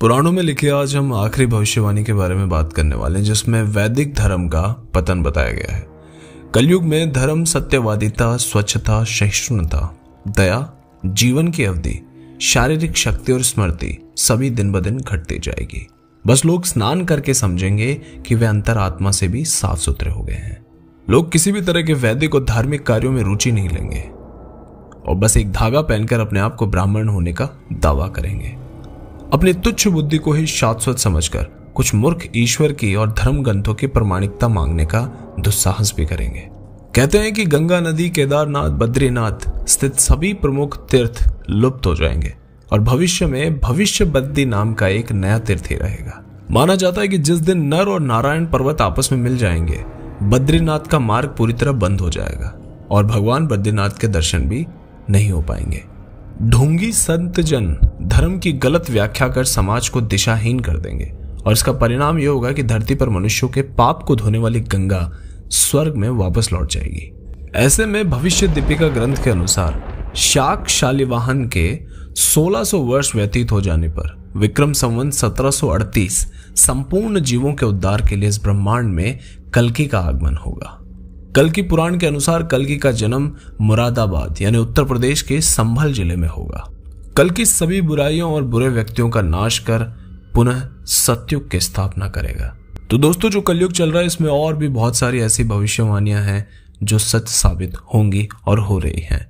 पुराणों में लिखे आज हम आखिरी भविष्यवाणी के बारे में बात करने वाले हैं जिसमें वैदिक धर्म का पतन बताया गया है कलयुग में धर्म सत्यवादिता स्वच्छता सहिष्णुता दया जीवन की अवधि शारीरिक शक्ति और स्मृति सभी दिन ब दिन घटती जाएगी बस लोग स्नान करके समझेंगे कि वे अंतर आत्मा से भी साफ सुथरे हो गए हैं लोग किसी भी तरह के वैदिक और धार्मिक कार्यों में रुचि नहीं लेंगे और बस एक धागा पहनकर अपने आप को ब्राह्मण होने का दावा करेंगे अपनी तुच्छ बुद्धि को ही शाश्वत समझकर कुछ मूर्ख ईश्वर की और धर्म ग्रंथों की प्रमाणिकता मांगने का दुस्साहस भी करेंगे कहते हैं कि गंगा नदी केदारनाथ बद्रीनाथ स्थित सभी प्रमुख तीर्थ लुप्त हो जाएंगे और भविष्य में भविष्य बद्री नाम का एक नया तीर्थ ही रहेगा माना जाता है कि जिस दिन नर और नारायण पर्वत आपस में मिल जाएंगे बद्रीनाथ का मार्ग पूरी तरह बंद हो जाएगा और भगवान बद्रीनाथ के दर्शन भी नहीं हो पाएंगे ढोंगी संत जन धर्म की गलत व्याख्या कर समाज को दिशाहीन कर देंगे और इसका परिणाम यह होगा कि धरती पर मनुष्यों के पाप को धोने वाली गंगा स्वर्ग में वापस लौट जाएगी ऐसे में भविष्य दीपिका ग्रंथ के अनुसार शाक शालिवाहन के 1600 वर्ष व्यतीत हो जाने पर विक्रम संवंत 1738 संपूर्ण जीवों के उद्धार के लिए इस ब्रह्मांड में कलकी का आगमन होगा कल की पुराण के अनुसार की का जन्म मुरादाबाद यानी उत्तर प्रदेश के संभल जिले में होगा कल की सभी बुराइयों और बुरे व्यक्तियों का नाश कर पुनः सत्युग की स्थापना करेगा तो दोस्तों जो कलयुग चल रहा है इसमें और भी बहुत सारी ऐसी भविष्यवाणियां हैं जो सच साबित होंगी और हो रही हैं